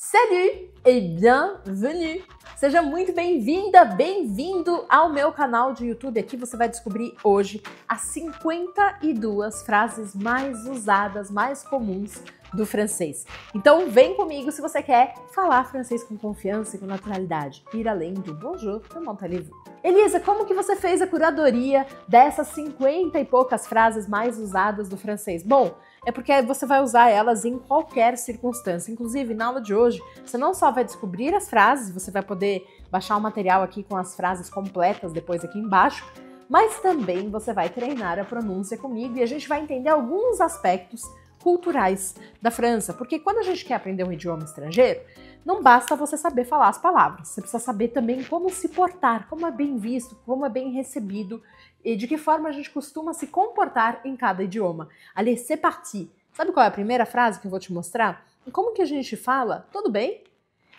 Salut et bienvenue! Seja muito bem-vinda, bem-vindo ao meu canal de YouTube. Aqui você vai descobrir hoje as 52 frases mais usadas, mais comuns do francês. Então vem comigo se você quer falar francês com confiança e com naturalidade. Ir além do bonjour, comment allez Elisa, como que você fez a curadoria dessas 50 e poucas frases mais usadas do francês? Bom, é porque você vai usar elas em qualquer circunstância. Inclusive, na aula de hoje, você não só vai descobrir as frases, você vai poder baixar o material aqui com as frases completas depois aqui embaixo, mas também você vai treinar a pronúncia comigo e a gente vai entender alguns aspectos culturais da França. Porque quando a gente quer aprender um idioma estrangeiro, não basta você saber falar as palavras, você precisa saber também como se portar, como é bem visto, como é bem recebido e de que forma a gente costuma se comportar em cada idioma. Allez, c'est parti! Sabe qual é a primeira frase que eu vou te mostrar? Como que a gente fala? Tudo bem?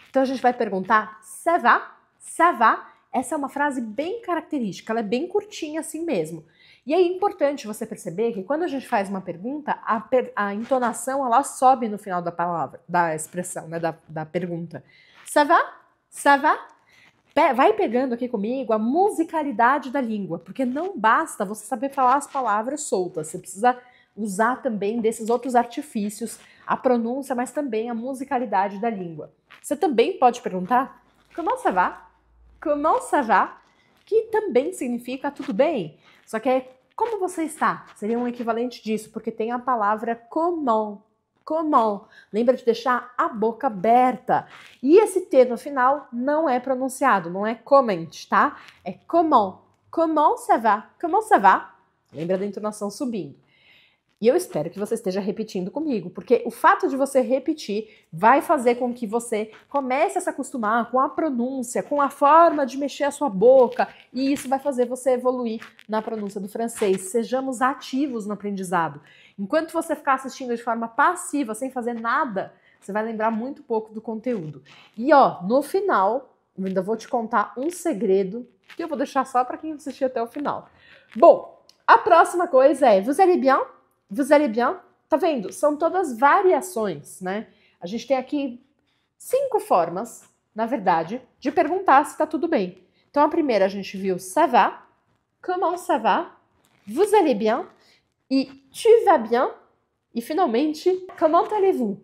Então a gente vai perguntar, ça va? Ça va? Essa é uma frase bem característica, ela é bem curtinha assim mesmo. E é importante você perceber que quando a gente faz uma pergunta, a, per, a entonação ela sobe no final da palavra, da expressão, né, da, da pergunta. Ça va? Ça va? vai pegando aqui comigo a musicalidade da língua, porque não basta você saber falar as palavras soltas, você precisa usar também desses outros artifícios, a pronúncia, mas também a musicalidade da língua. Você também pode perguntar: Comment ça va? Comment ça va? Que também significa tudo bem. Só que é como você está? Seria um equivalente disso, porque tem a palavra comum comum Lembra de deixar a boca aberta. E esse T no final não é pronunciado, não é comment, tá? É comum Comment ça va? Comment ça va? Lembra da entonação subindo. E eu espero que você esteja repetindo comigo, porque o fato de você repetir vai fazer com que você comece a se acostumar com a pronúncia, com a forma de mexer a sua boca, e isso vai fazer você evoluir na pronúncia do francês. Sejamos ativos no aprendizado. Enquanto você ficar assistindo de forma passiva, sem fazer nada, você vai lembrar muito pouco do conteúdo. E ó, no final, eu ainda vou te contar um segredo que eu vou deixar só para quem assistir até o final. Bom, a próxima coisa é: vous allez é bien? Vous é allez bien? Tá vendo? São todas variações, né? A gente tem aqui cinco formas, na verdade, de perguntar se tá tudo bem. Então, a primeira a gente viu ça va, comment ça va, vous allez bien e tu vas bien e finalmente comment allez-vous.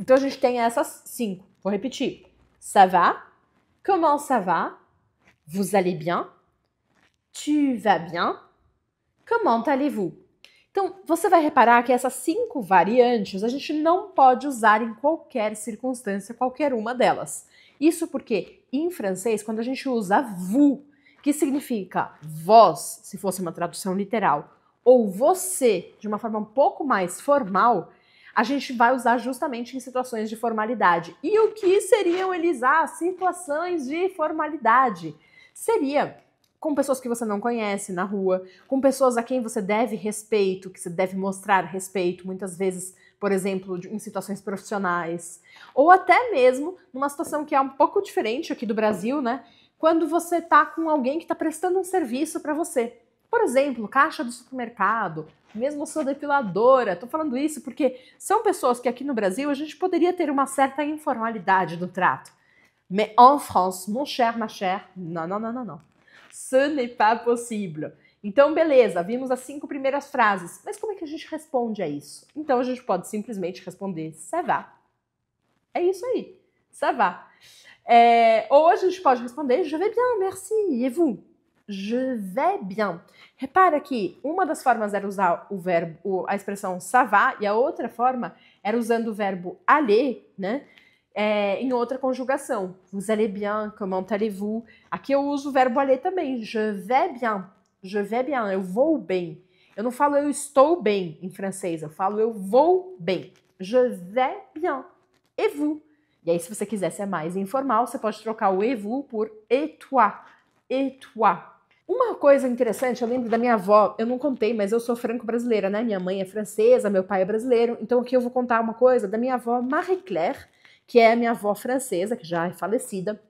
Então, a gente tem essas cinco. Vou repetir. Ça va, comment ça va, vous allez bien, tu vas bien, comment allez-vous. Então, você vai reparar que essas cinco variantes a gente não pode usar em qualquer circunstância, qualquer uma delas. Isso porque, em francês, quando a gente usa vous, que significa vós, se fosse uma tradução literal, ou você, de uma forma um pouco mais formal, a gente vai usar justamente em situações de formalidade. E o que seriam eles as situações de formalidade? Seria com pessoas que você não conhece na rua, com pessoas a quem você deve respeito, que você deve mostrar respeito, muitas vezes, por exemplo, em situações profissionais, ou até mesmo numa situação que é um pouco diferente aqui do Brasil, né? Quando você tá com alguém que está prestando um serviço para você. Por exemplo, caixa do supermercado, mesmo sua depiladora. Tô falando isso porque são pessoas que aqui no Brasil a gente poderia ter uma certa informalidade no trato. Mais en France, mon cher, ma chère, não, não, não, não, não. Ce n'est pas possible. Então, beleza, vimos as cinco primeiras frases, mas como é que a gente responde a isso? Então, a gente pode simplesmente responder ça va. É isso aí, ça va. É, ou a gente pode responder je vais bien, merci, et vous? Je vais bien. Repara que uma das formas era usar o verbo, a expressão ça va, e a outra forma era usando o verbo aller, né? é, em outra conjugação. Vous allez bien, comment allez-vous? Aqui eu uso o verbo aller também. Je vais bien. Je vais bien. Eu vou bem. Eu não falo eu estou bem em francês. Eu falo eu vou bem. Je vais bien. Et vous? E aí, se você quiser ser mais informal, você pode trocar o et vous por et toi. Et toi. Uma coisa interessante, eu lembro da minha avó, eu não contei, mas eu sou franco-brasileira, né? Minha mãe é francesa, meu pai é brasileiro. Então aqui eu vou contar uma coisa da minha avó Marie Claire, que é a minha avó francesa, que já é falecida,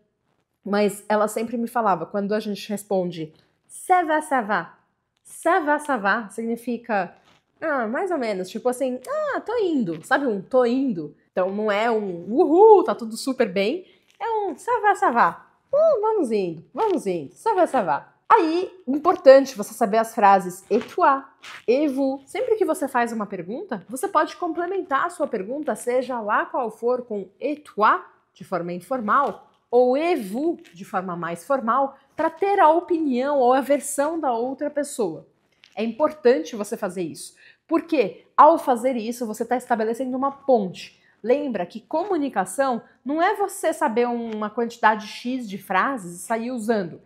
mas ela sempre me falava, quando a gente responde ça va, ça va, ça va, ça va, significa ah, mais ou menos, tipo assim, ah, tô indo, sabe um tô indo? Então não é um uhul, tá tudo super bem, é um ça va, ça va, hum, vamos indo, vamos indo, ça va, ça va. Aí, importante você saber as frases et toi, et vous. Sempre que você faz uma pergunta, você pode complementar a sua pergunta, seja lá qual for, com et toi, de forma informal, ou et vous, de forma mais formal, para ter a opinião ou a versão da outra pessoa. É importante você fazer isso, porque ao fazer isso, você está estabelecendo uma ponte. Lembra que comunicação não é você saber uma quantidade X de frases e sair usando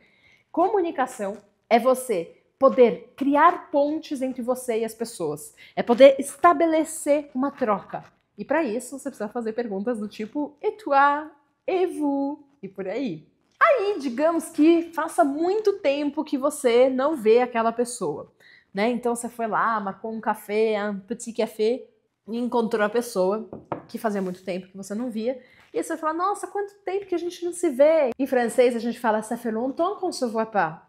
Comunicação é você poder criar pontes entre você e as pessoas, é poder estabelecer uma troca. E para isso, você precisa fazer perguntas do tipo et toi, et vous e por aí. Aí, digamos que faça muito tempo que você não vê aquela pessoa, né? Então você foi lá, marcou um café, um petit café, e encontrou a pessoa que fazia muito tempo que você não via. E você vai falar, nossa, quanto tempo que a gente não se vê. Em francês, a gente fala, ça fait longtemps qu'on se voit pas.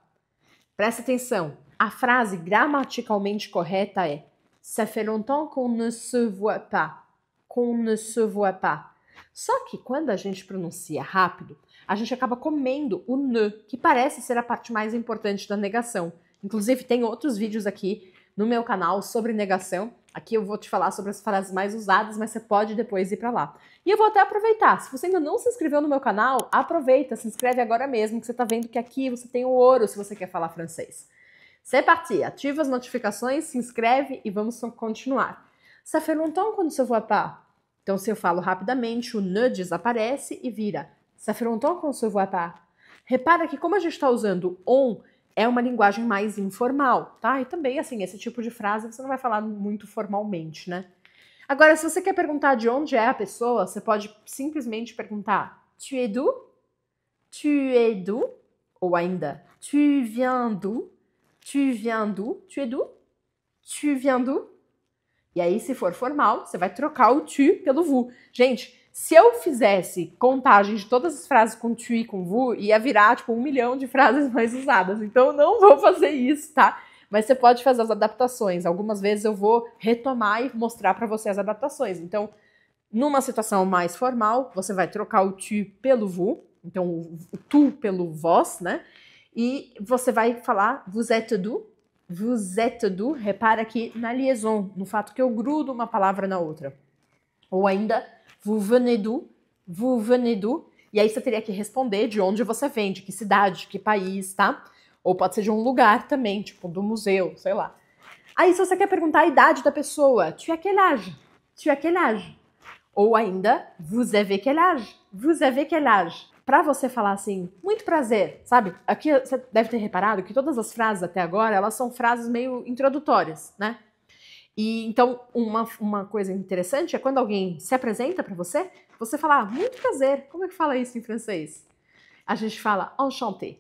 Presta atenção. A frase gramaticalmente correta é, ça fait longtemps qu'on ne se voit pas. Qu'on ne se voit pas. Só que quando a gente pronuncia rápido, a gente acaba comendo o ne, que parece ser a parte mais importante da negação. Inclusive, tem outros vídeos aqui no meu canal sobre negação Aqui eu vou te falar sobre as frases mais usadas, mas você pode depois ir para lá. E eu vou até aproveitar, se você ainda não se inscreveu no meu canal, aproveita, se inscreve agora mesmo, que você está vendo que aqui você tem o ouro se você quer falar francês. C'est parti, ativa as notificações, se inscreve e vamos continuar. Ça fait longtemps qu'on ne se voit pas. Então, se eu falo rapidamente, o ne desaparece e vira. Ça fait longtemps qu'on ne se voit pas. Repara que como a gente está usando on, é uma linguagem mais informal, tá? E também, assim, esse tipo de frase você não vai falar muito formalmente, né? Agora, se você quer perguntar de onde é a pessoa, você pode simplesmente perguntar Tu es d'où? Tu es d'où? Ou ainda Tu viens d'où? Tu viens d'où? Tu es d'où? Tu viens d'où? E aí, se for formal, você vai trocar o tu pelo vu. Gente, se eu fizesse contagem de todas as frases com tu e com vu, ia virar tipo um milhão de frases mais usadas. Então eu não vou fazer isso, tá? Mas você pode fazer as adaptações. Algumas vezes eu vou retomar e mostrar para você as adaptações. Então, numa situação mais formal, você vai trocar o tu pelo vu, então o tu pelo vós, né? E você vai falar vous êtes do, vous êtes do, repara aqui na liaison, no fato que eu grudo uma palavra na outra. Ou ainda Vous venez d'où? Vous venez d'où? E aí você teria que responder de onde você vem, de que cidade, de que país, tá? Ou pode ser de um lugar também, tipo do museu, sei lá. Aí se você quer perguntar a idade da pessoa, tu é quel âge? Tu é quel âge? Ou ainda, vous avez quel âge? Vous avez quel âge? Para você falar assim, muito prazer, sabe? Aqui você deve ter reparado que todas as frases até agora, elas são frases meio introdutórias, né? E então, uma, uma coisa interessante é quando alguém se apresenta para você, você fala, ah, muito prazer. Como é que fala isso em francês? A gente fala enchanté.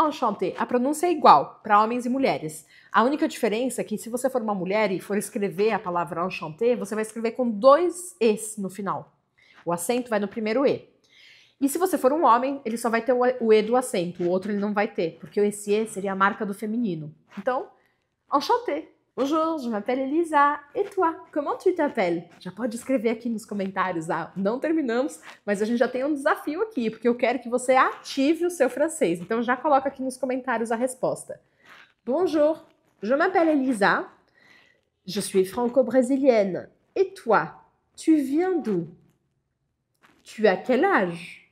Enchanté. A pronúncia é igual para homens e mulheres. A única diferença é que se você for uma mulher e for escrever a palavra enchanté, você vai escrever com dois e's no final. O acento vai no primeiro e. E se você for um homem, ele só vai ter o e do acento, o outro ele não vai ter, porque esse e seria a marca do feminino. Então, enchanté. Bonjour, je m'appelle Elisa. E toi? Comment tu t'appelles? Já pode escrever aqui nos comentários. Ah, não terminamos, mas a gente já tem um desafio aqui, porque eu quero que você ative o seu francês. Então já coloca aqui nos comentários a resposta. Bonjour, je m'appelle Elisa. Je suis franco-brésilienne. Et toi? Tu viens d'où? Tu as quel âge?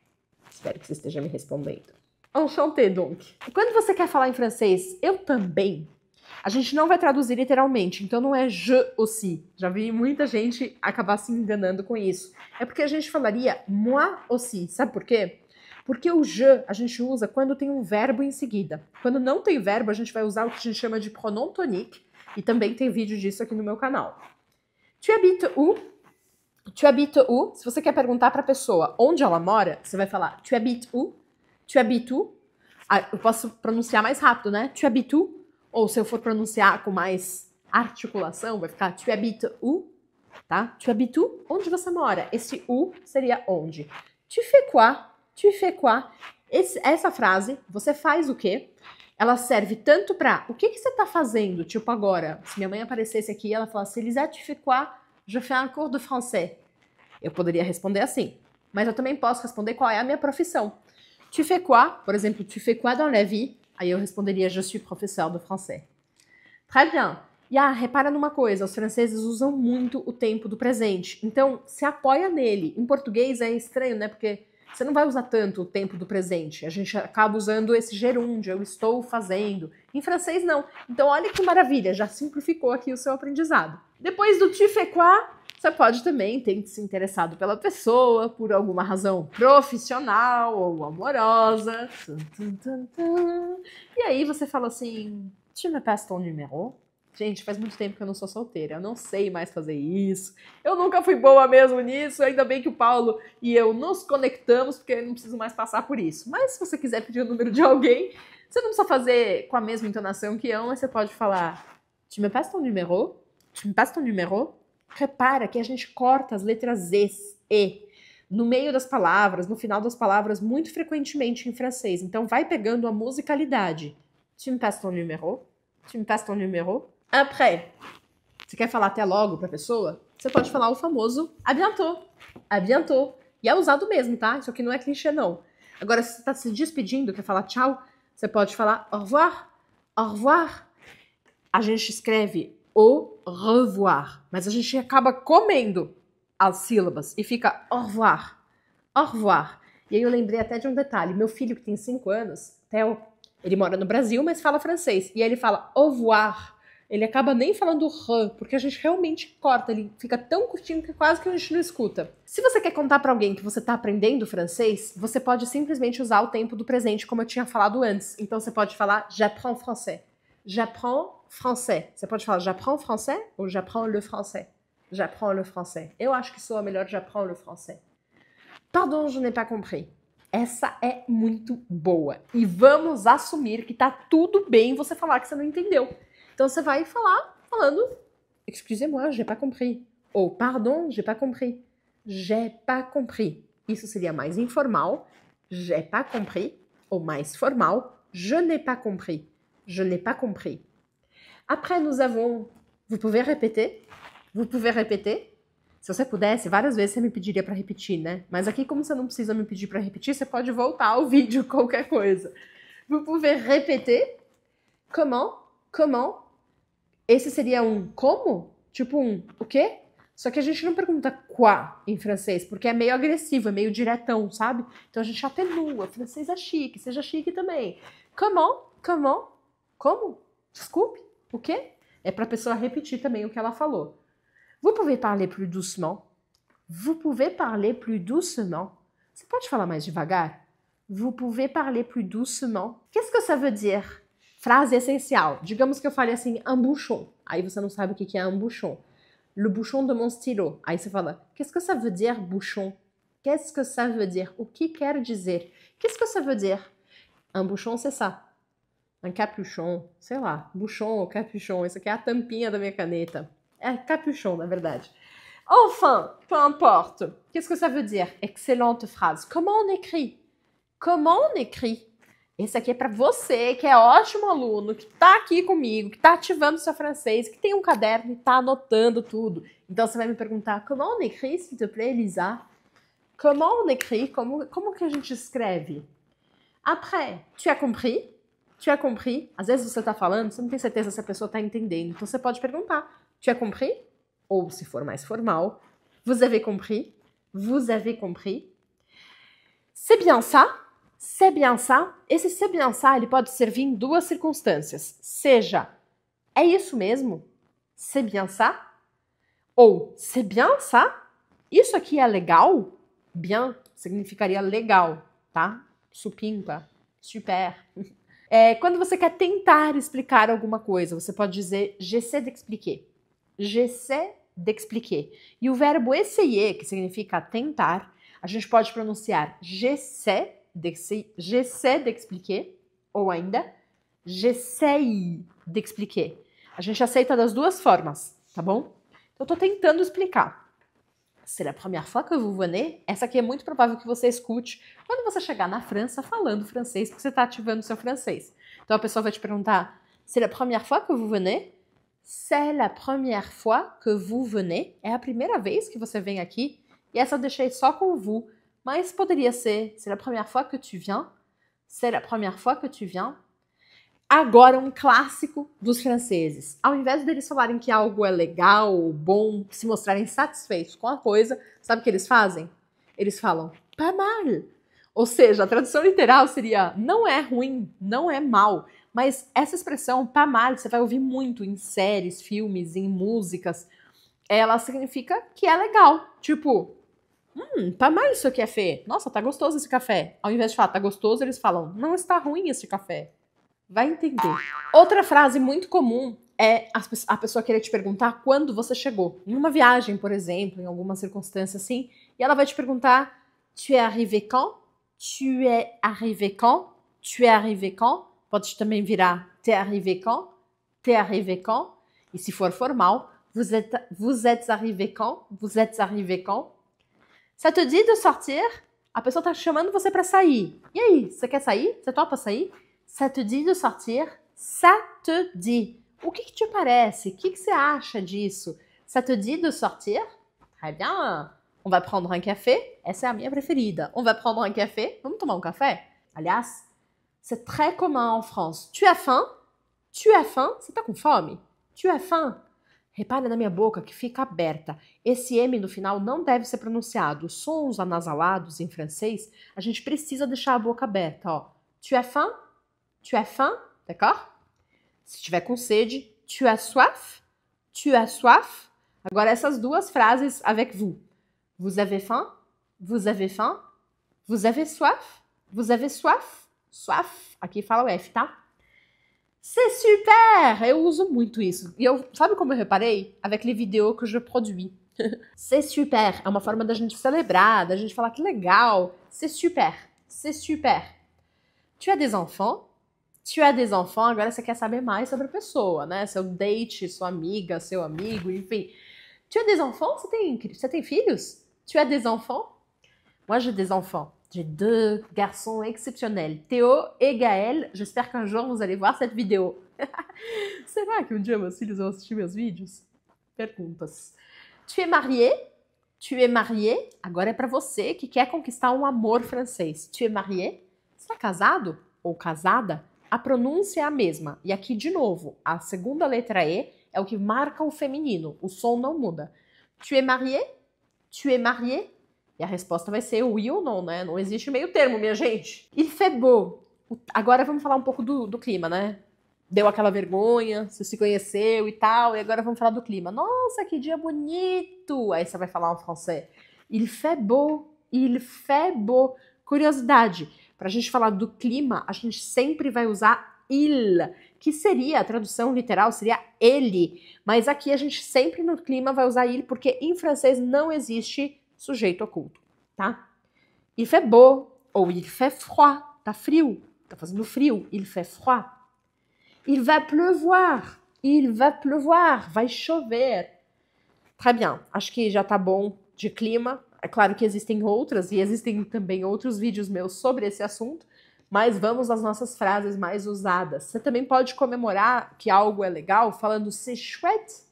Espero que você esteja me respondendo. Enchanté, donc. Quando você quer falar em francês, eu também a gente não vai traduzir literalmente, então não é je ou si. Já vi muita gente acabar se enganando com isso. É porque a gente falaria moi ou si. Sabe por quê? Porque o je a gente usa quando tem um verbo em seguida. Quando não tem verbo, a gente vai usar o que a gente chama de pronom tonique. E também tem vídeo disso aqui no meu canal. Tu habites où? Tu habites où? Se você quer perguntar para a pessoa onde ela mora, você vai falar tu habites où? Tu habites où? Ah, eu posso pronunciar mais rápido, né? Tu habites où? ou se eu for pronunciar com mais articulação, vai ficar tu habites où, tá? Tu habites où? Onde você mora? Esse où seria onde. Tu fais quoi? Tu fais quoi? Esse, essa frase, você faz o quê? Ela serve tanto para o que, que você está fazendo, tipo agora, se minha mãe aparecesse aqui e ela falasse, Elisa, tu fais quoi? Je fais un cours de français. Eu poderia responder assim, mas eu também posso responder qual é a minha profissão. Tu fais quoi? Por exemplo, tu fais quoi dans la vie? Aí eu responderia je suis professeur de français. Très bien. E ah, repara numa coisa, os franceses usam muito o tempo do presente. Então, se apoia nele. Em português é estranho, né? Porque você não vai usar tanto o tempo do presente. A gente acaba usando esse gerúndio, eu estou fazendo. Em francês, não. Então, olha que maravilha, já simplificou aqui o seu aprendizado. Depois do tu fais quoi, você pode também ter se interessado pela pessoa por alguma razão profissional ou amorosa. E aí você fala assim: Tu me passes ton numéro? Gente, faz muito tempo que eu não sou solteira, eu não sei mais fazer isso. Eu nunca fui boa mesmo nisso, ainda bem que o Paulo e eu nos conectamos, porque eu não preciso mais passar por isso. Mas se você quiser pedir o número de alguém, você não precisa fazer com a mesma entonação que eu, mas você pode falar: Tu me passes ton numéro? Tu me passes ton numéro? Repara que a gente corta as letras E, E no meio das palavras, no final das palavras, muito frequentemente em francês. Então vai pegando a musicalidade. Tu me passes ton numéro? Tu me passes ton numéro? Après. Você quer falar até logo para a pessoa? Você pode falar o famoso à bientôt. À bientôt. E é usado mesmo, tá? Isso aqui não é clichê, não. Agora, se você está se despedindo, quer falar tchau, você pode falar au revoir, au revoir. A gente escreve au revoir. Mas a gente acaba comendo as sílabas e fica au revoir, au revoir. E aí eu lembrei até de um detalhe. Meu filho, que tem 5 anos, Theo, ele mora no Brasil, mas fala francês. E aí ele fala au revoir. Ele acaba nem falando re, porque a gente realmente corta, ele fica tão curtinho que quase que a gente não escuta. Se você quer contar para alguém que você está aprendendo francês, você pode simplesmente usar o tempo do presente, como eu tinha falado antes. Então você pode falar j'apprends français. J'apprends français. c'est pas falar j'apprends français ou j'apprends le français. J'apprends le français. Et acho que sou a melhor, j'apprends le français. Pardon, je n'ai pas compris. Essa é muito boa. E vamos assumer que tá tudo bem você falar que você não entendeu. Então você vai falar falando Excusez-moi, je n'ai pas compris. Ou pardon, je n'ai pas compris. J'ai pas compris. Isso seria mais informal. J'ai pas compris. Ou mais formal. Je n'ai pas compris. Je n'ai pas compris. Après, nous avons. Vous pouvez répéter? Vous pouvez répéter? Se você pudesse, várias vezes você me pediria para repetir, né? Mas aqui, como você não precisa me pedir para repetir, você pode voltar ao vídeo, qualquer coisa. Vous pouvez répéter? Comment? Comment? Esse seria um como? Tipo um o quê? Só que a gente não pergunta quoi em francês, porque é meio agressivo, é meio diretão, sabe? Então a gente atenua. Francês é chique, seja chique também. Comment? Comment? Como? Desculpe. O quê? É para a pessoa repetir também o que ela falou. Vous pouvez parler plus doucement? Vous pouvez parler plus doucement? Você pode falar mais devagar? Vous pouvez parler plus doucement? Qu'est-ce que ça veut dire? Frase essencial. Digamos que eu fale assim, un bouchon. Aí você não sabe o que é un bouchon. Le bouchon de mon stylo. Aí você fala, qu'est-ce que ça veut dire bouchon? Qu'est-ce que ça veut dire? O que quer dizer? Qu'est-ce que ça veut dire? Un bouchon, c'est ça um capuchon, sei lá, buchon ou capuchon, isso aqui é a tampinha da minha caneta. É capuchon, na verdade. Enfin, peu importe. Qu'est-ce que ça veut dire? Excelente frase. Comment on écrit? Comment on écrit? Esse aqui é para você que é ótimo aluno, que está aqui comigo, que está ativando seu francês, que tem um caderno e está anotando tudo. Então você vai me perguntar: comment on écrit, s'il te plaît, Elisa? Comment on écrit? Como, como que a gente escreve? Après, tu as compris? as compris, às vezes você está falando, você não tem certeza se a pessoa está entendendo. Então você pode perguntar: as compris? Ou se for mais formal, vous avez compris? Vous avez compris? C'est bien ça? C'est bien ça? Esse c'est bien ça ele pode servir em duas circunstâncias. Seja, é isso mesmo? C'est bien ça? Ou c'est bien ça? Isso aqui é legal? Bien significaria legal, tá? Supimpa, super. É, quando você quer tentar explicar alguma coisa, você pode dizer j'essaie d'expliquer. J'essaie d'expliquer. E o verbo essayer, que significa tentar, a gente pode pronunciar j'essaie d'expliquer ou ainda j'essaie d'expliquer. A gente aceita das duas formas, tá bom? Então, eu estou tentando explicar se é a primeira fois que vous venez, essa aqui é muito provável que você escute quando você chegar na França falando francês, porque você está ativando o seu francês. Então a pessoa vai te perguntar: C'est la a primeira fois que vous venez? C'est la première fois que vous venez. É a primeira vez que você vem aqui. E essa eu deixei só com vous. Mas poderia ser c'est la première fois que tu viens. C'est la première fois que tu viens. Agora, um clássico dos franceses. Ao invés deles falarem que algo é legal, bom, se mostrarem satisfeitos com a coisa, sabe o que eles fazem? Eles falam pas mal. Ou seja, a tradução literal seria não é ruim, não é mal. Mas essa expressão pas mal você vai ouvir muito em séries, filmes, em músicas. Ela significa que é legal. Tipo, hum, tá mal isso aqui é feio. Nossa, tá gostoso esse café. Ao invés de falar tá gostoso, eles falam, não está ruim esse café. Vai entender. Outra frase muito comum é a pessoa querer te perguntar quando você chegou. Em uma viagem, por exemplo, em alguma circunstância assim, e ela vai te perguntar: Tu es arrivé quand? Tu es arrivé quand? Tu es arrivé quand? Pode também virar: es arrivé quand? es arrivé quand? E se for formal, vous êtes, vous êtes arrivé quand? Vous êtes arrivé quand? Ça te dit de sortir? A pessoa está chamando você para sair. E aí, você quer sair? Você topa sair? Ça te dit de sortir? Ça te dit. O que, que te parece? O que, que, você acha disso? Ça te dit de sortir? Très bien. On va prendre un café? Essa é a minha preferida. On va prendre un café? Vamos tomar um café? Aliás, c'est très commun en France. Tu as faim? Tu as faim? Você tá com fome? Tu as faim? Repare na minha boca que fica aberta. Esse M no final não deve ser pronunciado. Sons anasalados em francês, a gente precisa deixar a boca aberta, ó. Tu as faim? tu as faim, d'accord? Se tiver com sede, tu as soif, tu as soif. Agora essas duas frases avec vous. Vous avez faim, vous avez faim, vous avez soif, vous avez soif, soif. Aqui fala o F, tá? C'est super! Eu uso muito isso. E eu, sabe como eu reparei? Avec les vidéos que je produis. C'est super! É uma forma da gente celebrar, da gente falar que legal. C'est super! C'est super! Tu as des enfants? Se tiver des enfants, agora você quer saber mais sobre a pessoa, né? Seu date, sua amiga, seu amigo, enfim. Tu as des enfants? Você tem, você tem filhos? Tu as des enfants? Moi, j'ai des enfants. J'ai deux garçons exceptionnels, Théo et Gaël. J'espère qu'un jour vous allez voir cette vidéo. Será que um dia meus filhos vão assistir meus vídeos? Perguntas. Tu es marié? Tu es marié? Agora é para você que quer conquistar um amor francês. Tu es marié? Você é casado ou casada? A pronúncia é a mesma. E aqui, de novo, a segunda letra E é o que marca o feminino. O som não muda. Tu es marié? Tu es marié? E a resposta vai ser oui ou não, né? Não existe meio termo, minha gente. E febou. Agora vamos falar um pouco do, do clima, né? Deu aquela vergonha, você se conheceu e tal, e agora vamos falar do clima. Nossa, que dia bonito! Aí você vai falar um francês. Il fait beau, il fait beau. Curiosidade, para a gente falar do clima, a gente sempre vai usar il, que seria a tradução literal seria ele, mas aqui a gente sempre no clima vai usar il porque em francês não existe sujeito oculto, tá? Il fait beau ou il fait froid, tá frio, tá fazendo frio, il fait froid. Il va pleuvoir, il va pleuvoir, vai chover. Très bien, acho que já tá bom de clima, é claro que existem outras, e existem também outros vídeos meus sobre esse assunto, mas vamos às nossas frases mais usadas. Você também pode comemorar que algo é legal falando se chouette.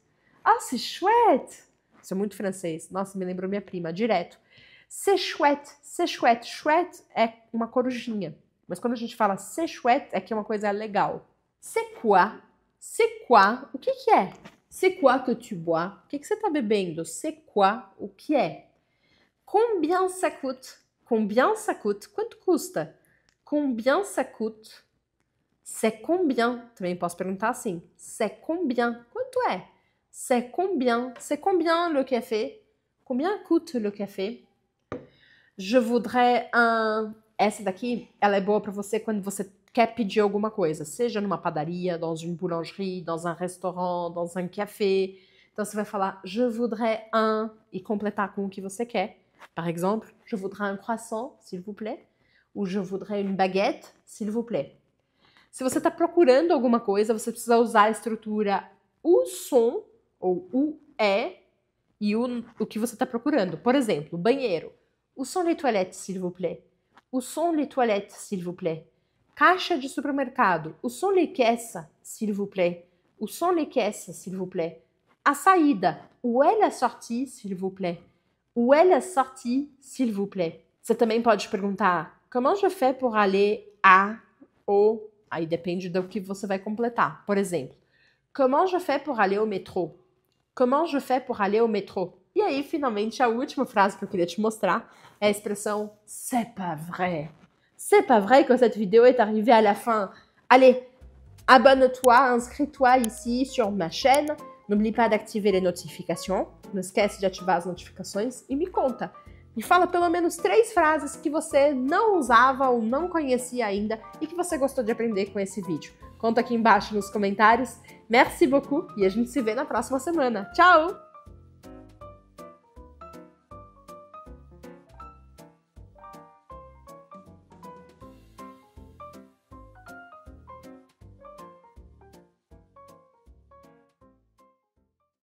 Ah, se chouette! Isso é muito francês. Nossa, me lembrou minha prima, direto. Se chouette, se chouette. Chouette é uma corujinha. Mas quando a gente fala se chouette, é que é uma coisa legal. C'est quoi? C'est quoi? O que que é? C'est quoi que tu bois? O que, que você está bebendo? C'est quoi? O que é? Combien ça coûte Combien ça coûte Quanto custa? Combien ça coûte? C'est combien? Também posso perguntar assim. C'est combien? Quanto é? C'est combien? C'est combien le café? Combien coûte le café? Je voudrais un. Essa daqui, elle est boa para você quando você quer pedir alguma coisa, seja numa padaria, dans une boulangerie, dans un restaurant, dans un café. Então você vai falar je voudrais un et completar com o que você quer. Par exemple, je voudrais un croissant, s'il vous plaît, ou je voudrais une baguette, s'il vous plaît. Se você está procurando alguma coisa, você precisa usar a estrutura o som, ou o é, e o, o que você está procurando. Por exemplo, banheiro. O som les toilettes, s'il vous plaît. O som les toilettes, s'il vous plaît. Caixa de supermercado. O som les caisses, s'il vous plaît. O som les caisses, s'il vous plaît. A saída. O é la sortie, s'il vous plaît? Où est sortie, s'il vous plaît? Você também pode demander Comment je fais pour aller à ou? Aí de ce que vous vai compléter. Por exemplo, comment je fais pour aller au métro Comment je fais pour aller au métro Et aí, finalmente, a última frase que eu queria te mostrar est l'expression « c'est pas vrai. C'est pas vrai que cette vidéo est arrivée à la fin. Allez, abonne-toi, inscris-toi ici sur ma chaîne. N'oublie pas d'activer les notifications. não esquece de ativar as notificações e me conta. Me fala pelo menos três frases que você não usava ou não conhecia ainda e que você gostou de aprender com esse vídeo. Conta aqui embaixo nos comentários. Merci beaucoup e a gente se vê na próxima semana. Tchau!